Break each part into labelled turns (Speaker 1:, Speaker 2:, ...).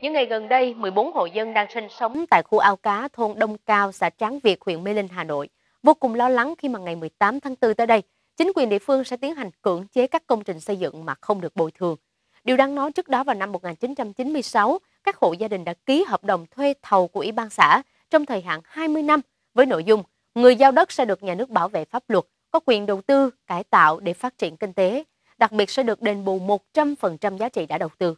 Speaker 1: Những ngày gần đây, 14 hộ dân đang sinh sống tại khu ao cá thôn Đông Cao, xã Tráng Việt, huyện Mê Linh, Hà Nội, vô cùng lo lắng khi mà ngày 18 tháng 4 tới đây, chính quyền địa phương sẽ tiến hành cưỡng chế các công trình xây dựng mà không được bồi thường. Điều đáng nói trước đó vào năm 1996, các hộ gia đình đã ký hợp đồng thuê thầu của Ủy ban xã trong thời hạn 20 năm với nội dung người giao đất sẽ được nhà nước bảo vệ pháp luật, có quyền đầu tư, cải tạo để phát triển kinh tế, đặc biệt sẽ được đền bù 100% giá trị đã đầu tư.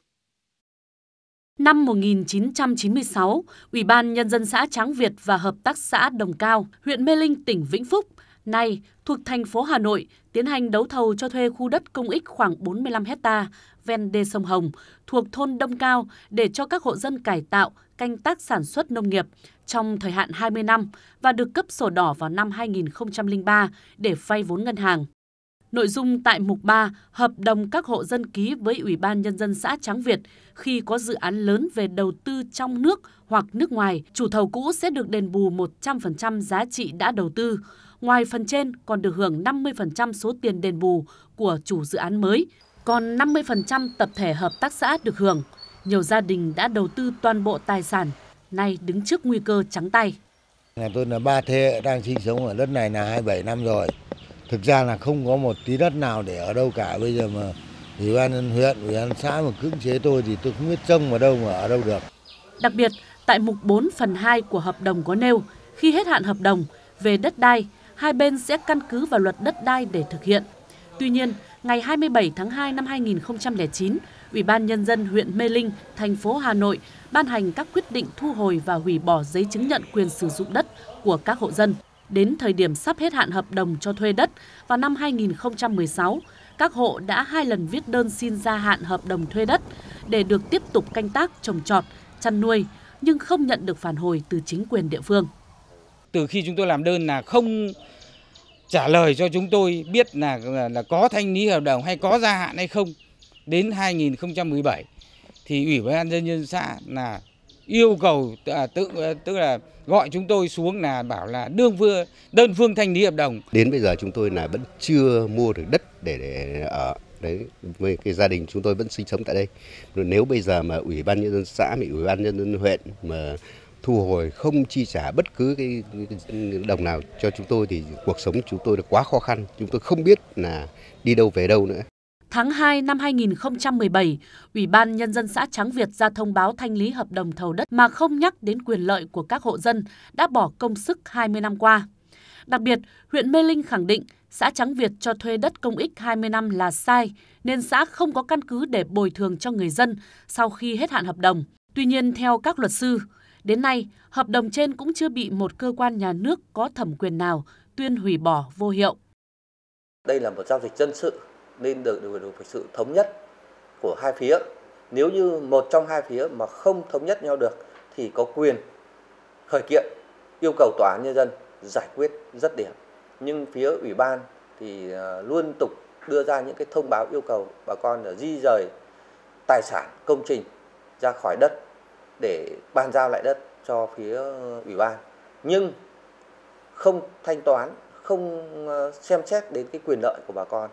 Speaker 1: Năm 1996, Ủy ban Nhân dân xã Tráng Việt và Hợp tác xã Đồng Cao, huyện Mê Linh, tỉnh Vĩnh Phúc, nay thuộc thành phố Hà Nội, tiến hành đấu thầu cho thuê khu đất công ích khoảng 45 hecta ven đê sông Hồng thuộc thôn Đông Cao để cho các hộ dân cải tạo, canh tác sản xuất nông nghiệp trong thời hạn 20 năm và được cấp sổ đỏ vào năm 2003 để vay vốn ngân hàng. Nội dung tại mục 3, hợp đồng các hộ dân ký với Ủy ban Nhân dân xã Tráng Việt khi có dự án lớn về đầu tư trong nước hoặc nước ngoài, chủ thầu cũ sẽ được đền bù 100% giá trị đã đầu tư. Ngoài phần trên còn được hưởng 50% số tiền đền bù của chủ dự án mới, còn 50% tập thể hợp tác xã được hưởng. Nhiều gia đình đã đầu tư toàn bộ tài sản, nay đứng trước nguy cơ trắng tay.
Speaker 2: Nhà tôi là ba thế đang sinh sống ở đất này là 27 năm rồi thực ra là không có một tí đất nào để ở đâu cả bây giờ mà ủy ban nhân huyện ủy ban xã mà cưỡng chế tôi thì tôi không biết trông ở đâu mà ở đâu được
Speaker 1: đặc biệt tại mục 4 phần 2 của hợp đồng có nêu khi hết hạn hợp đồng về đất đai hai bên sẽ căn cứ vào luật đất đai để thực hiện tuy nhiên ngày 27 tháng 2 năm 2009 ủy ban nhân dân huyện mê linh thành phố hà nội ban hành các quyết định thu hồi và hủy bỏ giấy chứng nhận quyền sử dụng đất của các hộ dân đến thời điểm sắp hết hạn hợp đồng cho thuê đất vào năm 2016, các hộ đã hai lần viết đơn xin gia hạn hợp đồng thuê đất để được tiếp tục canh tác trồng trọt, chăn nuôi nhưng không nhận được phản hồi từ chính quyền địa phương.
Speaker 2: Từ khi chúng tôi làm đơn là không trả lời cho chúng tôi biết là là, có thanh lý hợp đồng hay có gia hạn hay không. Đến 2017 thì Ủy ban nhân dân xã là yêu cầu à, tự à, tức là gọi chúng tôi xuống là bảo là đương vừa đơn phương thanh lý hợp đồng. Đến bây giờ chúng tôi là vẫn chưa mua được đất để, để ở đấy với cái gia đình chúng tôi vẫn sinh sống tại đây. Nếu bây giờ mà ủy ban nhân dân xã, bị ủy ban nhân dân huyện mà thu hồi không chi trả bất cứ cái, đồng nào cho chúng tôi thì cuộc sống chúng tôi là quá khó khăn. Chúng tôi không biết là đi đâu về đâu nữa.
Speaker 1: Tháng 2 năm 2017, Ủy ban Nhân dân xã Tráng Việt ra thông báo thanh lý hợp đồng thầu đất mà không nhắc đến quyền lợi của các hộ dân đã bỏ công sức 20 năm qua. Đặc biệt, huyện Mê Linh khẳng định xã Tráng Việt cho thuê đất công ích 20 năm là sai, nên xã không có căn cứ để bồi thường cho người dân sau khi hết hạn hợp đồng. Tuy nhiên, theo các luật sư, đến nay, hợp đồng trên cũng chưa bị một cơ quan nhà nước có thẩm quyền nào tuyên hủy bỏ vô hiệu.
Speaker 2: Đây là một giao dịch dân sự nên được được, được sự thống nhất của hai phía nếu như một trong hai phía mà không thống nhất nhau được thì có quyền khởi kiện yêu cầu tòa án nhân dân giải quyết rất điểm nhưng phía ủy ban thì à, luôn tục đưa ra những cái thông báo yêu cầu bà con là di rời tài sản công trình ra khỏi đất để bàn giao lại đất cho phía ủy ban nhưng không thanh toán không à, xem xét đến cái quyền lợi của bà con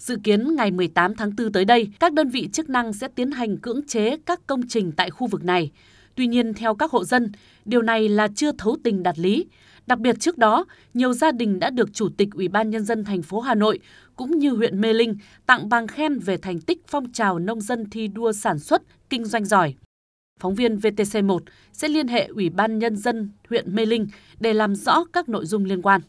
Speaker 1: Dự kiến ngày 18 tháng 4 tới đây, các đơn vị chức năng sẽ tiến hành cưỡng chế các công trình tại khu vực này. Tuy nhiên, theo các hộ dân, điều này là chưa thấu tình đạt lý. Đặc biệt trước đó, nhiều gia đình đã được Chủ tịch Ủy ban Nhân dân thành phố Hà Nội cũng như huyện Mê Linh tặng bằng khen về thành tích phong trào nông dân thi đua sản xuất, kinh doanh giỏi. Phóng viên VTC1 sẽ liên hệ Ủy ban Nhân dân huyện Mê Linh để làm rõ các nội dung liên quan.